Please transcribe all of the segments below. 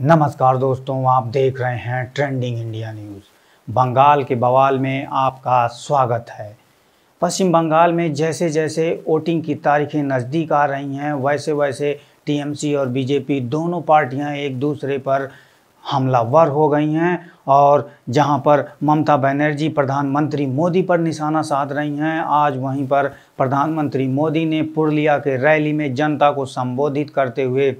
नमस्कार दोस्तों आप देख रहे हैं ट्रेंडिंग इंडिया न्यूज़ बंगाल के बवाल में आपका स्वागत है पश्चिम बंगाल में जैसे जैसे वोटिंग की तारीखें नज़दीक आ रही हैं वैसे वैसे टीएमसी और बीजेपी दोनों पार्टियां एक दूसरे पर हमलावर हो गई हैं और जहां पर ममता बनर्जी प्रधानमंत्री मोदी पर निशाना साध रही हैं आज वहीं पर प्रधानमंत्री मोदी ने पुरलिया के रैली में जनता को संबोधित करते हुए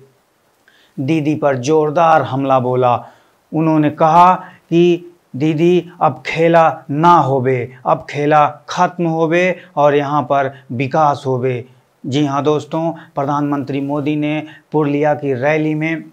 दीदी पर जोरदार हमला बोला उन्होंने कहा कि दीदी अब खेला ना होबे अब खेला ख़त्म होबे और यहाँ पर विकास होबे जी हाँ दोस्तों प्रधानमंत्री मोदी ने पुरलिया की रैली में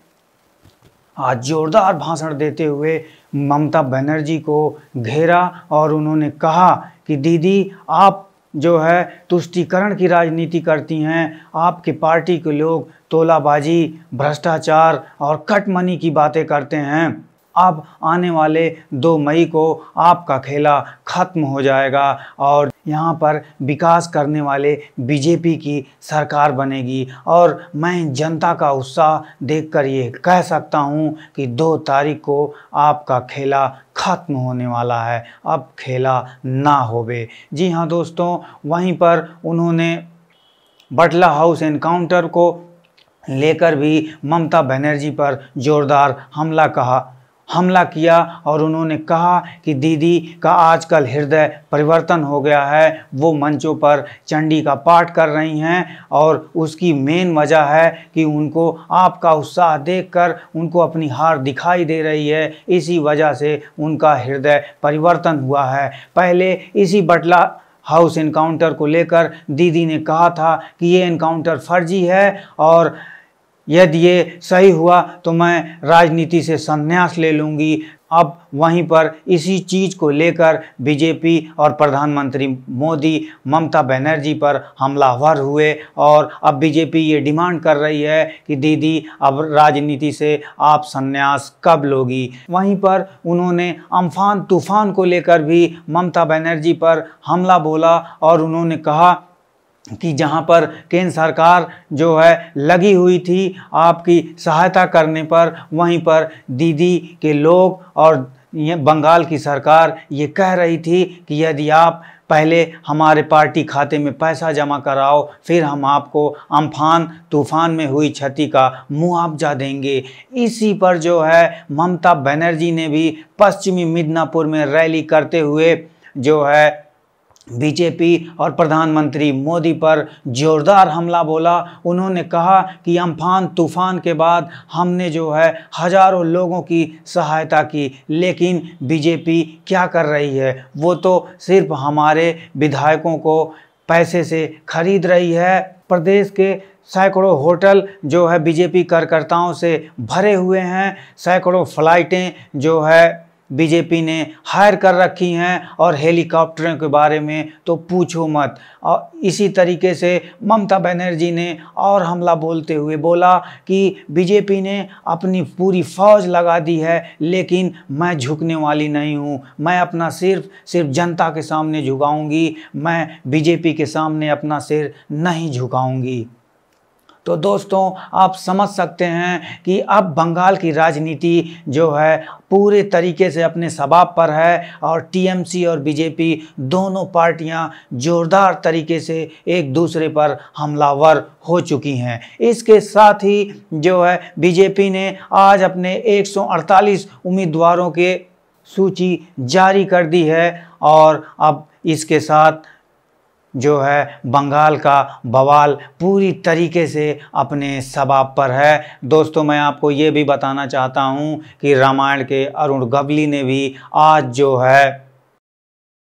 आज जोरदार भाषण देते हुए ममता बनर्जी को घेरा और उन्होंने कहा कि दीदी आप जो है तुष्टिकरण की राजनीति करती हैं आपके पार्टी के लोग तोलाबाजी भ्रष्टाचार और कट मनी की बातें करते हैं अब आने वाले दो मई को आपका खेला खत्म हो जाएगा और यहाँ पर विकास करने वाले बीजेपी की सरकार बनेगी और मैं जनता का उत्साह देखकर ये कह सकता हूँ कि दो तारीख को आपका खेला खत्म होने वाला है अब खेला ना होवे जी हाँ दोस्तों वहीं पर उन्होंने बटला हाउस एनकाउंटर को लेकर भी ममता बनर्जी पर जोरदार हमला कहा हमला किया और उन्होंने कहा कि दीदी का आजकल हृदय परिवर्तन हो गया है वो मंचों पर चंडी का पाठ कर रही हैं और उसकी मेन वजह है कि उनको आपका उत्साह देखकर उनको अपनी हार दिखाई दे रही है इसी वजह से उनका हृदय परिवर्तन हुआ है पहले इसी बटला हाउस इनकाउंटर को लेकर दीदी ने कहा था कि ये इनकाउंटर फर्जी है और यदि ये सही हुआ तो मैं राजनीति से संन्यास ले लूँगी अब वहीं पर इसी चीज़ को लेकर बीजेपी और प्रधानमंत्री मोदी ममता बनर्जी पर हमलावर हुए और अब बीजेपी ये डिमांड कर रही है कि दीदी अब राजनीति से आप संन्यास कब लोगी वहीं पर उन्होंने अम्फान तूफान को लेकर भी ममता बनर्जी पर हमला बोला और उन्होंने कहा कि जहाँ पर केंद्र सरकार जो है लगी हुई थी आपकी सहायता करने पर वहीं पर दीदी के लोग और बंगाल की सरकार ये कह रही थी कि यदि आप पहले हमारे पार्टी खाते में पैसा जमा कराओ फिर हम आपको अम्फान तूफान में हुई क्षति का मुआवजा देंगे इसी पर जो है ममता बनर्जी ने भी पश्चिमी मिदनापुर में रैली करते हुए जो है बीजेपी और प्रधानमंत्री मोदी पर जोरदार हमला बोला उन्होंने कहा कि अम्फान तूफान के बाद हमने जो है हजारों लोगों की सहायता की लेकिन बीजेपी क्या कर रही है वो तो सिर्फ हमारे विधायकों को पैसे से खरीद रही है प्रदेश के सैकड़ों होटल जो है बीजेपी कार्यकर्ताओं से भरे हुए हैं सैकड़ों फ्लाइटें जो है बीजेपी ने हायर कर रखी हैं और हेलीकॉप्टरों के बारे में तो पूछो मत और इसी तरीके से ममता बनर्जी ने और हमला बोलते हुए बोला कि बीजेपी ने अपनी पूरी फौज लगा दी है लेकिन मैं झुकने वाली नहीं हूँ मैं अपना सिर्फ सिर्फ जनता के सामने झुकाऊँगी मैं बीजेपी के सामने अपना सिर नहीं झुकाऊँगी तो दोस्तों आप समझ सकते हैं कि अब बंगाल की राजनीति जो है पूरे तरीके से अपने सबाब पर है और टीएमसी और बीजेपी दोनों पार्टियां जोरदार तरीके से एक दूसरे पर हमलावर हो चुकी हैं इसके साथ ही जो है बीजेपी ने आज अपने 148 उम्मीदवारों के सूची जारी कर दी है और अब इसके साथ जो है बंगाल का बवाल पूरी तरीके से अपने सबाब पर है दोस्तों मैं आपको ये भी बताना चाहता हूँ कि रामायण के अरुण गवली ने भी आज जो है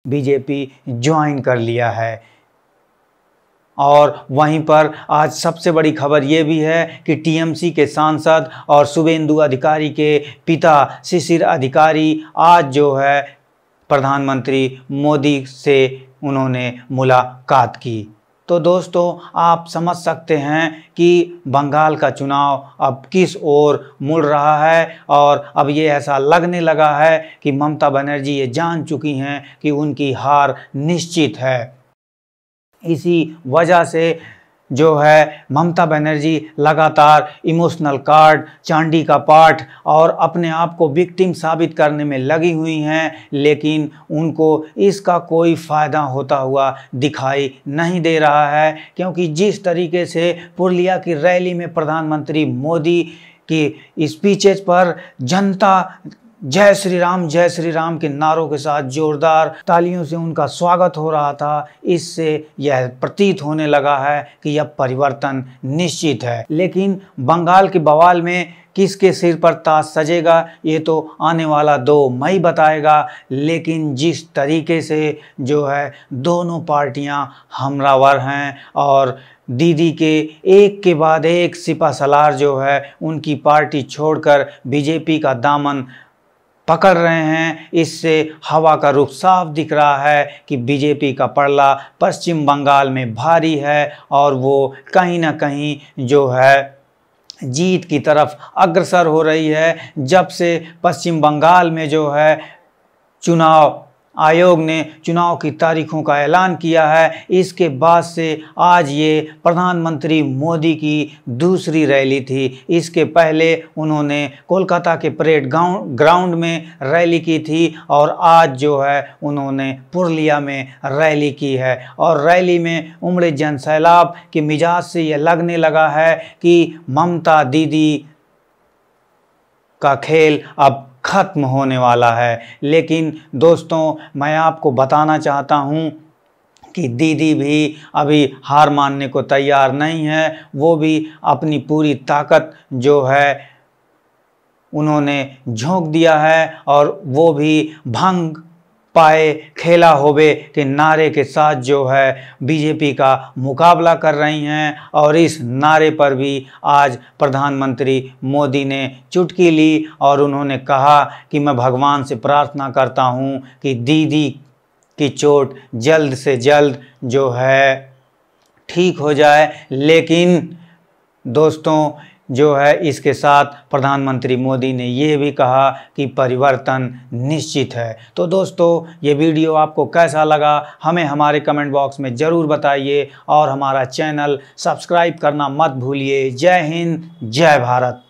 बीजेपी ज्वाइन कर लिया है और वहीं पर आज सबसे बड़ी खबर ये भी है कि टीएमसी के सांसद और शुभेंदु अधिकारी के पिता शिशिर अधिकारी आज जो है प्रधानमंत्री मोदी से उन्होंने मुलाकात की तो दोस्तों आप समझ सकते हैं कि बंगाल का चुनाव अब किस ओर मुड़ रहा है और अब ये ऐसा लगने लगा है कि ममता बनर्जी ये जान चुकी हैं कि उनकी हार निश्चित है इसी वजह से जो है ममता बनर्जी लगातार इमोशनल कार्ड चांडी का पाठ और अपने आप को विक्टिम साबित करने में लगी हुई हैं लेकिन उनको इसका कोई फ़ायदा होता हुआ दिखाई नहीं दे रहा है क्योंकि जिस तरीके से पुरलिया की रैली में प्रधानमंत्री मोदी की स्पीचेज पर जनता जय श्री राम जय श्री राम के नारों के साथ जोरदार तालियों से उनका स्वागत हो रहा था इससे यह प्रतीत होने लगा है कि यह परिवर्तन निश्चित है लेकिन बंगाल के बवाल में किसके सिर पर ताज सजेगा ये तो आने वाला दो मई बताएगा लेकिन जिस तरीके से जो है दोनों पार्टियां हमरावर हैं और दीदी के एक के बाद एक सिपा सलार जो है उनकी पार्टी छोड़कर बीजेपी का दामन पकड़ रहे हैं इससे हवा का रुख साफ दिख रहा है कि बीजेपी का पड़ला पश्चिम बंगाल में भारी है और वो कहीं ना कहीं जो है जीत की तरफ अग्रसर हो रही है जब से पश्चिम बंगाल में जो है चुनाव आयोग ने चुनाव की तारीखों का ऐलान किया है इसके बाद से आज ये प्रधानमंत्री मोदी की दूसरी रैली थी इसके पहले उन्होंने कोलकाता के परेड ग्राउंड में रैली की थी और आज जो है उन्होंने पुरलिया में रैली की है और रैली में उमड़े जन सैलाब के मिजाज से यह लगने लगा है कि ममता दीदी का खेल अब ख़त्म होने वाला है लेकिन दोस्तों मैं आपको बताना चाहता हूँ कि दीदी भी अभी हार मानने को तैयार नहीं है वो भी अपनी पूरी ताकत जो है उन्होंने झोंक दिया है और वो भी भंग पाए खेला होवे के नारे के साथ जो है बीजेपी का मुकाबला कर रही हैं और इस नारे पर भी आज प्रधानमंत्री मोदी ने चुटकी ली और उन्होंने कहा कि मैं भगवान से प्रार्थना करता हूँ कि दीदी की चोट जल्द से जल्द जो है ठीक हो जाए लेकिन दोस्तों जो है इसके साथ प्रधानमंत्री मोदी ने यह भी कहा कि परिवर्तन निश्चित है तो दोस्तों ये वीडियो आपको कैसा लगा हमें हमारे कमेंट बॉक्स में ज़रूर बताइए और हमारा चैनल सब्सक्राइब करना मत भूलिए जय हिंद जय भारत